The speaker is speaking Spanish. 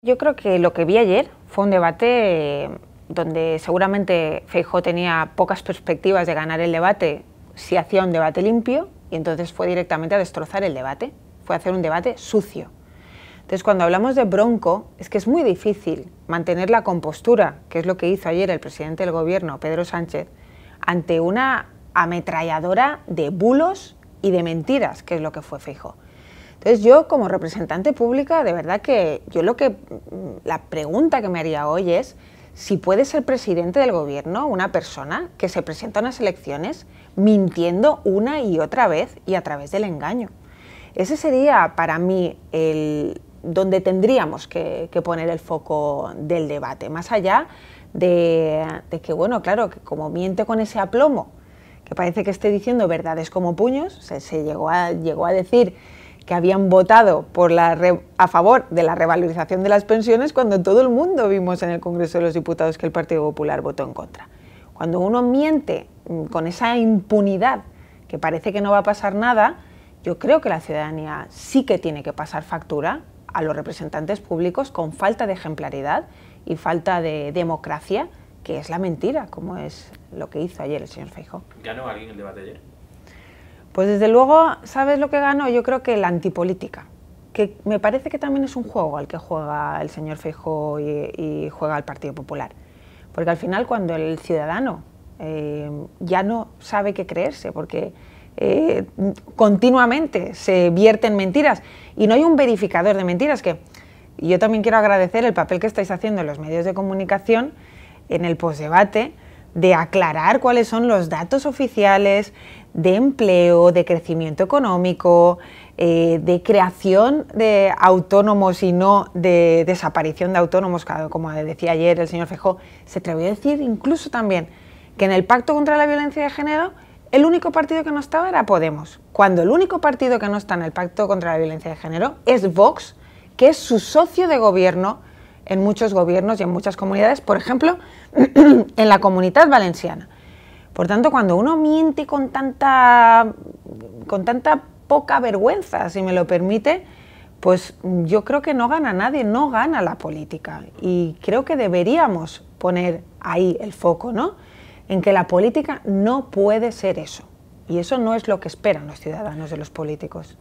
Yo creo que lo que vi ayer fue un debate eh, donde seguramente Feijó tenía pocas perspectivas de ganar el debate si hacía un debate limpio y entonces fue directamente a destrozar el debate, fue a hacer un debate sucio. Entonces cuando hablamos de bronco es que es muy difícil mantener la compostura, que es lo que hizo ayer el presidente del gobierno, Pedro Sánchez, ante una ametralladora de bulos y de mentiras, que es lo que fue Feijó. Entonces yo como representante pública, de verdad que yo lo que, la pregunta que me haría hoy es si puede ser presidente del gobierno una persona que se presenta a unas elecciones mintiendo una y otra vez y a través del engaño. Ese sería para mí el, donde tendríamos que, poner el foco del debate, más allá de, que, bueno, claro, como miente con ese aplomo, que parece que esté diciendo verdades como puños, se, llegó, llegó a decir que habían votado por la a favor de la revalorización de las pensiones cuando todo el mundo vimos en el Congreso de los Diputados que el Partido Popular votó en contra. Cuando uno miente mm, con esa impunidad que parece que no va a pasar nada, yo creo que la ciudadanía sí que tiene que pasar factura a los representantes públicos con falta de ejemplaridad y falta de democracia, que es la mentira, como es lo que hizo ayer el señor Feijóo. ¿Ganó alguien el debate ayer? Pues desde luego, ¿sabes lo que gano? Yo creo que la antipolítica, que me parece que también es un juego al que juega el señor Feijóo y, juega el Partido Popular. Porque al final cuando el ciudadano eh, ya no sabe qué creerse, porque eh, continuamente se vierten mentiras y no hay un verificador de mentiras que yo también quiero agradecer el papel que estáis haciendo en los medios de comunicación en el postdebate de aclarar cuáles son los datos oficiales de empleo, de crecimiento económico, eh, de creación de autónomos y no de desaparición de autónomos, como decía ayer el señor Fejó, se atrevió a decir incluso también que en el Pacto contra la Violencia de Género el único partido que no estaba era Podemos, cuando el único partido que no está en el Pacto contra la Violencia de Género es Vox, que es su socio de gobierno en muchos gobiernos y en muchas comunidades, por ejemplo, en la comunidad valenciana. Por tanto, cuando uno miente con tanta, con tanta poca vergüenza, si me lo permite, pues yo creo que no gana nadie, no gana la política. Y creo que deberíamos poner ahí el foco, ¿no? En que la política no puede ser eso. Y eso no es lo que esperan los ciudadanos de los políticos.